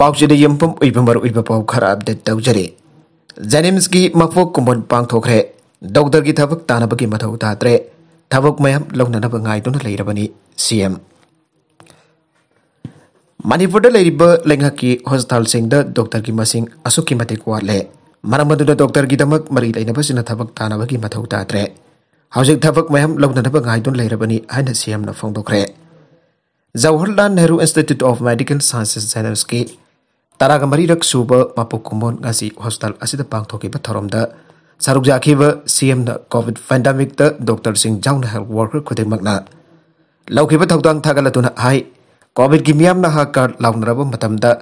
पाजीदम उमर उपाव खरा अपडेट तौजरे जेनेम्स की मफो कुमन पाथोरे डॉक्टर की थब ताब की मौ ताद्रे थब मैम लौननाबी सी मनपुर की हॉस्पिटल डॉक्टर की मैं अचुक वाले मरम डॉक्टर की दम मरी लेनाब ताब की मौ ताद्रे थब मैम लौननाबी सी एम फोदे Jawaharlal Nehru institute of medical sciences JNIMS की tara ga mari rak suba mapu kumon ngasi hostel asida pang toki ba thorom da saruk ja cm da covid pandemic da sing jauhna health worker khode magna lauki ba thokdang tuna hai covid gi na ha kar launra ba matam da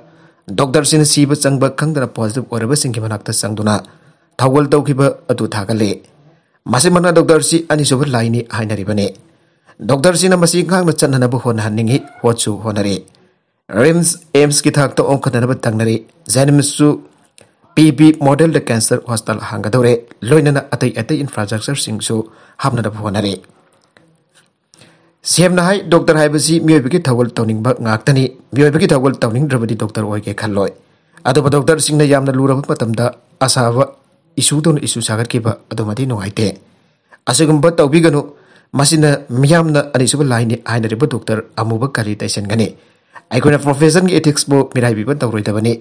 doctor sin si ba changba khangdara positive oraba sing gi manak ta sangduna adu tau khiba thagale mase mana doctor si ani suba laini hainari bane doctor sin na masi ngang na chan na ba hon haningi hochu honare rims aims kita thak to on ka dana batang nari zanim su pb model the cancer hospital hanga dore loina na atai atai infrastructure sing su hamna da bhona re siem na hai doctor hai bisi miyo bi ki thawal toning ba ngak tani miyo bi ki thawal toning drabadi doctor oi ke khalloi adu ba doctor sing na yam na lura ba tam asawa isu don isu sagar ki ba adu ma di no hai te asigum ba taw bi gano masina miyam na ani su ai na re ba doctor amu ba kali gane ꯑꯩꯈꯣꯏꯅ ꯄ꯭ꯔꯣꯐꯦꯁꯟꯒꯤ ꯏꯊꯤꯛꯁꯕꯨ ꯃꯤꯔꯥꯏꯕꯤꯕ ꯇꯧꯔꯣꯏꯗꯕꯅꯤ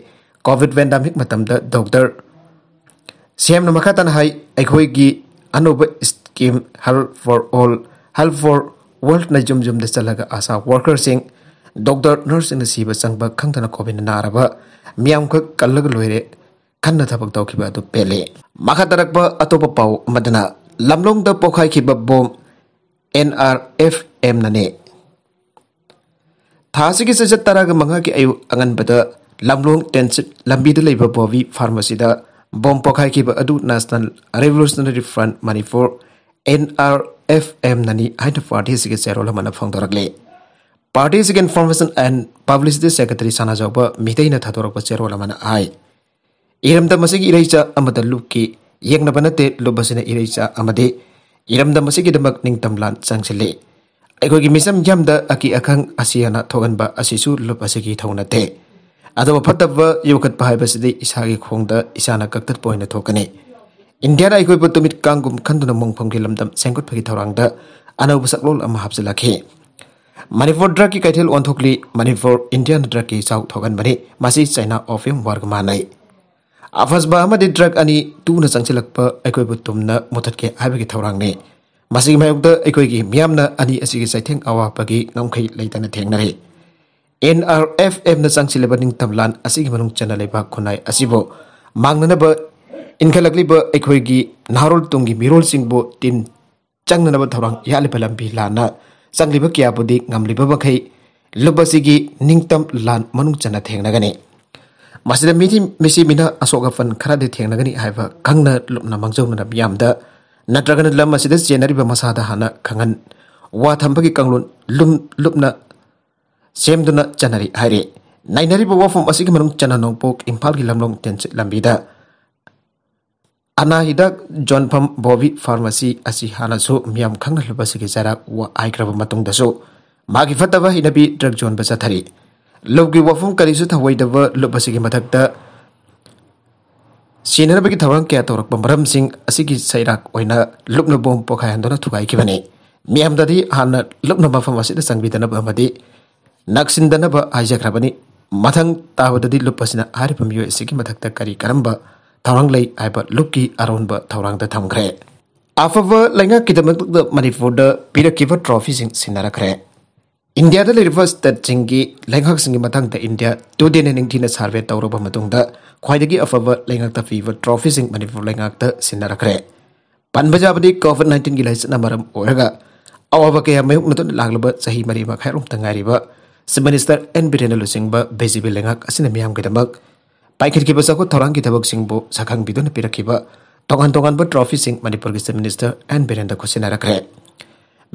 ꯀꯣꯚꯤꯗ ꯄꯦꯟꯗꯥꯃꯤꯛ ꯃꯇꯝꯗ ꯗꯣꯛꯇꯔ ꯁꯤ ꯑꯦꯝꯅ ꯃꯈꯥ ꯇꯥꯅ ꯍꯥꯏ ꯑꯩꯈꯣꯏꯒꯤ ꯑꯅꯧꯕ scheme help for all help for ꯋꯥꯔꯜꯗꯅ ꯌꯨꯝ ꯌꯨꯝꯗ ꯆꯠꯂꯒ ꯑꯁꯥ ꯋꯥꯔꯀꯔꯁꯤꯡ ꯗꯣꯛꯇꯔ ꯅꯔꯁꯁꯤꯡꯅ ꯁꯤꯕ ꯆꯪꯕ ꯈꯪꯗꯅ ꯀꯣꯚꯤꯗꯅ ꯅꯥꯔꯕ ꯃꯤꯌꯥꯝꯈꯛ ꯀꯜꯂꯒ ꯂꯣꯏꯔꯦ ꯈꯟꯅ ꯊꯕꯛ ꯇꯧꯈꯤꯕ ꯑꯗꯨ ꯄꯦꯜꯂꯦ ꯃꯈꯥ ꯇꯥꯔꯛꯄ ꯑꯇꯣꯞꯄ ꯄꯥꯎ ꯑꯃꯗꯅ ꯂꯝꯂꯣꯡꯗ ꯄꯣꯈꯥꯏꯈꯤꯕ ꯕꯣꯝ ꯑꯦꯟ ꯑꯥꯔ ꯑꯦꯐ ꯑꯦꯝꯅꯅꯦ ꯊꯥꯁꯤꯒꯤ ꯆꯩꯆꯠ ꯇꯔꯥꯒ ꯃꯉꯥꯒꯤ ꯑꯌꯨꯛ ꯑꯉꯟꯕꯗ ꯂꯝꯂꯣꯡ ꯇꯦꯟꯁꯤꯠ ꯂꯝꯕꯤꯗ ꯂꯩꯕ ꯕꯣꯕꯤ ꯐꯥꯔꯃꯥꯁꯤꯗ ꯕꯣꯝ ꯄꯣꯈꯥꯏꯈꯤꯕ ꯑꯗꯨ national revolutionary front Manipur N R F ꯑꯦꯝꯅꯅꯤ ꯍꯥꯏꯅ ꯄꯥꯔꯇꯤꯁꯤꯒꯤ ꯆꯦꯔꯣꯜ ꯑꯃꯅ ꯐꯣꯡꯗꯣꯔꯛꯂꯤ ꯄꯥꯔꯇꯤꯁꯤꯒꯤ ꯏꯟꯐꯣꯔꯃꯦꯁꯟ ꯑꯦꯟ ꯄꯕ꯭ꯂꯤꯁꯤꯇꯤ ꯁꯦꯀ꯭ꯔꯦꯇꯔꯤ ꯁꯥꯟꯅꯖꯧꯕ ꯃꯤꯇꯩꯅ ꯊꯥꯗꯣꯔꯛꯄ ꯆꯦꯔꯣꯜ ꯑꯃꯅ ꯍꯥꯏ ꯏꯔꯝꯗ ꯃꯁꯤꯒꯤ ꯏꯔꯩꯆꯥ ꯑꯃꯗ ꯂꯨꯞꯀꯤ ꯌꯦꯡꯅꯕ ꯅꯠꯇꯦ ꯂꯨꯞ ꯑꯁꯤꯅ ꯏꯔꯩꯆꯥ ꯑꯃꯗꯤ ꯏꯔꯝꯗ ꯃꯁꯤꯒꯤꯗꯃꯛ ꯅꯤꯡꯇꯝꯂꯥꯟ ꯆꯪꯁꯤꯜꯂꯤ Aku ki misam jam da aki akang asiana togan ba asisu lup asiki thongna te. Ada wa patta wa yukat pahai basidi isagi khong da isana kaktat poina togane. India na ikoi putumit kanggum kanduna mong pongki sengkut pagi thorang da ana ubasak lol ama hapsila ke. Manifor draki kaitil wanthokli manifor India na draki sauk togan bani masih China of him warga manai. Afas ba ama di drak ani tu na sangsilak pa ikoi putum na mutat ke habi ꯃꯁꯤꯒꯤ ꯃꯥꯌꯣꯛꯇ ꯑꯩꯈꯣꯏꯒꯤ ꯃꯤꯌꯥꯝꯅ ꯑꯅꯤ ꯑꯁꯤꯒꯤ ꯆꯩꯊꯦꯡ ꯑꯋꯥꯕꯒꯤ ꯉꯝꯈꯩ ꯂꯩꯇꯅ ꯊꯦꯡꯅꯔꯤ ꯑꯦꯟ ꯑꯥꯔ ꯑꯦꯐ ꯑꯦꯐꯅ ꯆꯪꯁꯤꯜꯂꯤꯕ ꯅꯤꯡꯇꯝꯂꯥꯟ ꯑꯁꯤꯒꯤ ꯃꯅꯨꯡ ꯆꯟꯅ ꯂꯩꯕꯥꯛ ꯈꯨꯟꯅꯥꯏ ꯑꯁꯤꯕꯨ ꯃꯥꯡꯅꯅꯕ ꯏꯟꯈꯠꯂꯛꯂꯤꯕ ꯑꯩꯈꯣꯏꯒꯤ ꯅꯍꯥꯔꯣꯜ ꯇꯨꯡꯒꯤ ꯃꯤꯔꯣꯜꯁꯤꯡꯕꯨ ꯇꯤꯟ ꯆꯪꯅꯅꯕ ꯊꯧꯔꯥꯡ ꯌꯥꯠꯂꯤꯕ ꯂꯝꯕꯤ ꯂꯥꯟꯅ ꯆꯪꯂꯤꯕ ꯀꯌꯥꯕꯨꯗꯤ ꯉꯝꯂꯤꯕ ꯃꯈꯩ ꯂꯨꯞ ꯑꯁꯤꯒꯤ ꯅꯤꯡꯇꯝ ꯂꯥꯟ ꯃꯅꯨꯡ ꯆꯟꯅ ꯊꯦꯡꯅꯒꯅꯤ ꯃꯁꯤꯗ ꯃꯤꯊꯤ ꯃꯤꯁꯤ ꯃꯤꯅ ꯑꯁꯣꯛ ꯑꯄꯟ ꯈꯔꯗꯤ ꯊꯦꯡꯅꯒꯅꯤ ꯍꯥꯏꯕ ꯈꯪꯅ ꯂꯨꯞꯅ ꯃꯥꯡꯖꯧꯅꯅ ꯃꯤꯌꯥꯝꯗ ꯅꯠꯇ꯭ꯔꯒꯅ ꯂꯝ ꯑꯁꯤꯗ ꯆꯦꯟꯅꯔꯤꯕ ꯃꯁꯥꯗ ꯍꯥꯟꯅ ꯈꯪꯍꯟ ꯋꯥ ꯊꯝꯕꯒꯤ ꯀꯥꯡꯂꯣꯟ ꯂꯨꯞꯅ ꯁꯦꯝꯗꯨꯅ ꯆꯠꯅꯔꯤ ꯍꯥꯏꯔꯤ ꯅꯩꯅꯔꯤꯕ ꯋꯥꯐꯝ ꯑꯁꯤꯒꯤ ꯃꯅꯨꯡ ꯆꯅ ꯅꯣꯡꯄꯣꯛ ꯏꯝꯐꯥꯜꯒꯤ ꯂꯝꯂꯣꯡ ꯇꯦꯟꯆꯤꯠ ꯂꯝꯕꯤꯗ ꯑꯅꯥ ꯍꯤꯗꯥꯛ ꯖꯣꯟꯐꯝ ꯕꯣꯕꯤ ꯐꯥꯔꯃꯥꯁꯤ ꯑꯁꯤ ꯍꯥꯟꯅꯁꯨ ꯃꯤꯌꯥꯝ ꯈꯪꯅꯂꯕ ꯑꯁꯤꯒꯤ ꯆꯔꯥꯛ ꯋꯥ ꯍꯥꯏꯈ꯭ꯔꯕ ꯃꯇꯨꯡꯗꯁꯨ ꯃꯥꯒꯤ ꯐꯠꯇꯕ ꯍꯩꯅꯕꯤ ꯗ꯭ꯔꯛ ꯌꯣꯟꯕ ꯆꯠꯊꯔꯤ ꯂꯨꯞꯒꯤ ꯋꯥꯐꯝ ꯀꯔꯤꯁꯨ ꯊꯧꯑꯣꯏꯗꯕ ꯂꯨꯞ ꯑꯁꯤꯒꯤ ꯃꯊꯛꯇ senior bagi thawang kaya torok pemberam sing asiki sairak oina lupna bom pokai handona tukai kibani miam tadi hana lupna ba famasi da sangbidana ba madi naksindana ba hajak rabani mathang tawa dadi lupasina hari pam yo asigi kari karamba thawang lai aiba lupki aron ba thawang da Afa afava lenga kidamak da manipur da pirakiva trophy sing sinara kre. India the reverse that jingi lenghak singi matang the India to the nening tina sarve tauro pa matung the kwai the gi of over lenghak the fever trophy sing mani for lenghak the sinara kre. Pan baja pa di covid 19 gila isa namaram oega. Awa pa kaya mayuk nato na laglo ba sa hi mari ma kairung tanga riba. Si minister en birena lo sing ba bezi bil lenghak asin miyam kita mag. Pai kir ki basa ko torang kita bok sing bo sakang bidon na pira ki ba. Tongan tongan ba trophy sing mani for gisa minister en birena ko sinara kre.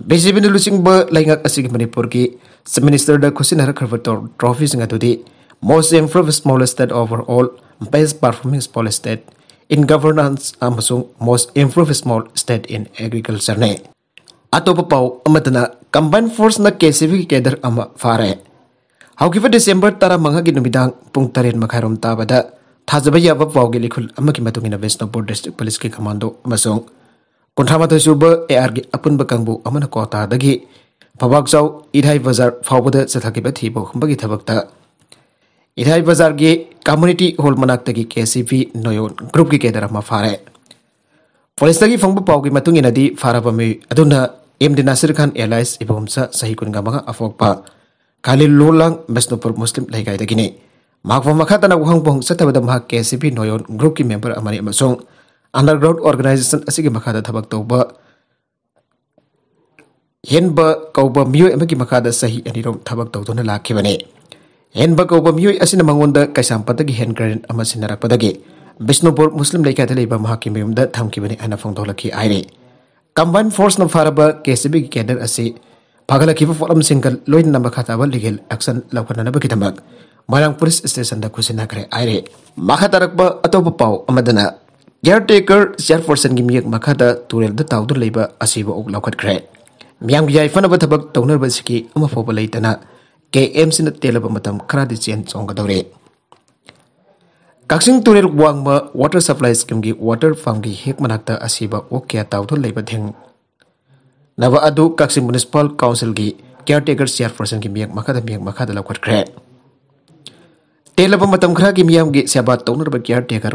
BCB ni lusing ba laingak asik Manipur ki seminister da kusin hara kharvator trophy singa dudi most improved small state overall best performing small state in governance amasung most improved small state in agriculture ne atau papau amatana combined force na KCB ki kedar ama fare how give December tara mangha ki numidang pung tarin makharum ta bada thazabaya wap wau ki likhul amma ki Police ki commando amasung kun thama ta su ba ar gi apun ba kang bu amana ko ta da gi phawak zau idhai bazar phawu da sa thaki ba thi bo khum ba gi thabak ta idhai bazar gi community hall manak ta gi kcv noyon group gi kedara ma phare police ta gi phong ba pau gi matung ina di phara ba mi aduna md nasir khan allies ibum sa sahi kun ga ma ga afok pa khalil lulang mesnupur muslim lai gai da gi ne makwa makha ta na uhang bong sa ta ba da noyon group member amani amasong underground organization ꯑꯁꯤꯒꯤ ꯃꯈꯥꯗ ꯊꯕꯛ ꯇꯧꯕ ꯍꯦꯟꯕ ꯀꯧꯕ ꯃꯤꯑꯣꯏ ꯑꯃꯒꯤ ꯃꯈꯥꯗ ꯆꯍꯤ ꯑꯅꯤꯔꯣꯝ ꯊꯕꯛ ꯇꯧꯗꯨꯅ ꯂꯥꯛꯈꯤꯕꯅꯤ ꯍꯦꯟꯕ ꯀꯧꯕ ꯃꯤꯑꯣꯏ ꯑꯁꯤꯅ ꯃꯉꯣꯟꯗ ꯀꯩꯁꯥꯝꯄꯠꯇꯒꯤ ꯍꯦꯟ ꯒ꯭ꯔꯦꯟ ꯑꯃ ꯁꯤꯟꯅꯔꯛꯄꯗꯒꯤ ꯕꯤꯁꯅꯨꯄꯨꯔ ꯃꯨꯁꯂꯤꯝ ꯂꯩꯀꯥꯏꯗ ꯂꯩꯕ ꯃꯍꯥꯛꯀꯤ ꯃꯌꯨꯝꯗ ꯊꯝꯈꯤꯕꯅꯤ ꯍꯥꯏꯅ ꯐꯣꯡꯗꯣꯛꯂꯛꯈꯤ ꯍꯥꯏꯔꯤ ꯀꯝꯕꯥꯏꯟ ꯐꯣꯔꯁꯅ ꯐꯥꯔꯕ ꯀꯦꯁꯤꯕꯤꯒꯤ ꯀꯦꯗꯔ ꯑꯁꯤ ꯐꯒꯠꯂꯛꯈꯤꯕ ꯄꯣꯠꯂꯝꯁꯤꯡꯒ ꯂꯣꯏꯅꯅ ꯃꯈꯥ ꯇꯥꯕ ꯂꯤꯒꯦꯜ ꯑꯦꯛꯁꯟ ꯂꯧꯈꯠꯅꯅꯕꯒꯤꯗꯃꯛ ꯃꯔꯥꯡ ꯄꯨꯂꯤꯁ ꯁ꯭ꯇꯦꯁꯟꯗ ꯈꯨꯠꯁꯤꯟꯅꯈ꯭ꯔꯦ ꯍꯥꯏꯔꯤ ꯃꯈꯥ ꯇꯥꯔꯛꯄ ꯑꯇꯣꯞꯄ ꯄꯥꯎ ꯑꯃꯗꯅ ꯀꯦꯌꯔꯇꯦꯀꯔ ꯆꯤꯌꯔꯄꯔꯁꯟꯒꯤ ꯃꯤꯌꯦꯛ ꯃꯈꯥꯗ ꯇꯨꯔꯦꯜꯗ ꯇꯥꯎꯗꯨꯅ ꯂꯩꯕ ꯑꯁꯤꯕ ꯑꯣꯛ ꯂꯧꯈꯠꯈ꯭ꯔꯦ ꯃꯤꯌꯥꯝꯒꯤ ꯌꯥꯏꯐꯅꯕ ꯊꯕꯛ ꯇꯧꯅꯔꯕ ꯑꯁꯤꯒꯤ ꯑꯃ ꯐꯥꯎꯕ ꯂꯩꯇꯅ ꯀꯦ ꯑꯦꯝꯁꯤꯅ ꯇꯦꯜꯂꯕ ꯃꯇꯝ ꯈꯔꯗꯤ ꯆꯦꯟ ꯆꯣꯡꯒꯗꯧꯔꯦ ꯀꯛꯆꯤꯡ ꯇꯨꯔꯦꯜ ꯋꯥꯡꯃ ꯋꯥꯇꯔ ꯁꯄ꯭ꯂꯥꯏ ꯁ꯭ꯀꯤꯝꯒꯤ ꯋꯥꯇꯔ ꯐꯥꯝꯒꯤ ꯍꯦꯛ ꯃꯅꯥꯛꯇ ꯑꯁꯤꯕ ꯑꯣꯛ ꯀꯌꯥ ꯇꯥꯎꯗꯨꯅ ꯂꯩꯕ ꯊꯦꯡꯅꯕ ꯑꯗꯨ ꯀꯛꯆꯤꯡ ꯃ꯭ꯌꯨꯅꯤꯁꯤꯄꯥꯜ ꯀꯥꯎꯟꯁꯤꯜꯒꯤ ꯀꯦꯌꯔꯇꯦꯀꯔ ꯆꯤꯌꯔꯄꯔꯁꯟꯒꯤ ꯃꯤꯌꯦꯛ ꯃꯈꯥꯗ ꯃꯤꯌꯦꯛ मखाद लौटखरे टेलब खरा की मियाम की सेवा तौनब केयरटेकर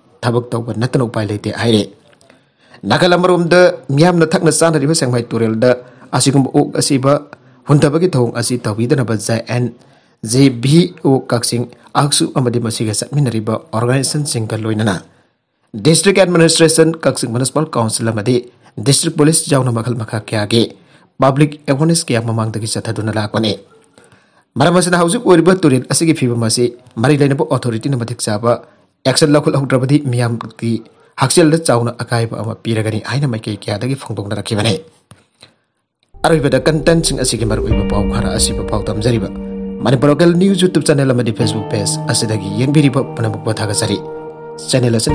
ꯊꯕꯛ ꯇꯧꯕ ꯅꯠꯇꯅ ꯎꯄꯥꯏ ꯂꯩꯇꯦ ꯍꯥꯏꯔꯦ ꯅꯥꯀꯜ ꯑꯃꯔꯣꯝꯗ ꯃꯤꯌꯥꯝꯅ ꯊꯛꯅ ꯆꯥꯅꯔꯤꯕ ꯁꯦꯡꯃꯥꯏ ꯇꯨꯔꯦꯜꯗ ꯑꯁꯤꯒꯨꯝꯕ ꯑꯣꯛ ꯑꯁꯤꯕ ꯍꯨꯟꯊꯕꯒꯤ ꯊꯧꯑꯣꯡ ꯑꯁꯤ ꯇꯧꯕꯤꯗꯅꯕ ꯖꯦ ꯑꯦꯟ ꯖꯦ ꯚꯤ ꯑꯣ ꯀꯛꯆꯤꯡ ꯑꯍꯛꯁꯨ ꯑꯃꯗꯤ ꯃꯁꯤꯒ ꯆꯠꯃꯤꯟꯅꯔꯤꯕ ꯑꯣꯔꯒꯅꯥꯏꯖꯦꯁꯟꯁꯤꯡꯒ ꯂꯣꯏꯅꯅ ꯗꯤꯁꯇ꯭ꯔꯤꯛ ꯑꯦꯗꯃꯤꯅꯤꯁꯇ꯭ꯔꯦꯁꯟ ꯀꯛꯆꯤꯡ ꯃ꯭ꯌꯨꯅꯤꯁꯤꯄꯥꯜ ꯀꯥꯎꯟꯁꯤꯜ ꯑꯃꯗꯤ ꯗꯤꯁꯇ꯭ꯔꯤꯛ ꯄꯨꯂꯤꯁ ꯌꯥꯎꯅ ꯃꯈꯜ ꯃꯈꯥ ꯀꯌꯥꯒꯤ ꯄꯕ꯭ꯂꯤꯛ ꯑꯦꯋꯥꯔꯅꯦꯁ ꯀꯌꯥ ꯃꯃꯥꯡꯗꯒꯤ ꯆꯠꯊꯗꯨꯅ ꯂꯥꯛꯄꯅꯤ ꯃꯔꯝ ꯑꯁꯤꯅ ꯍꯧꯖꯤꯛ ꯑꯣꯏꯔꯤꯕ ꯇꯨꯔꯦꯜ ꯑꯁꯤꯒꯤ ꯐꯤꯕꯝ ꯑꯁꯤ ꯃꯔꯤ ꯂꯩꯅꯕ ꯑꯣꯊꯣꯔꯤꯇꯤꯅ ꯃꯇꯤꯛ ꯆꯥꯕ एक्शन लौट लौद्रबदी मियाम की हक्सेल चाउन अकायब अमा पीरगनी आइन मैके क्यादगी फोंदोंना कंटेंट सिंह खरा असि पाउ local news YouTube channel Facebook page अगर यंबिरिब पनबुक पथागसरी चैनल असन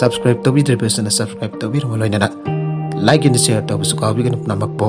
सब्सक्राइब तोबिद्रिबसन सब्सक्राइब तोबिरमो लोइनना लाइक एंड शेयर तोबसु काबिगन नमक पो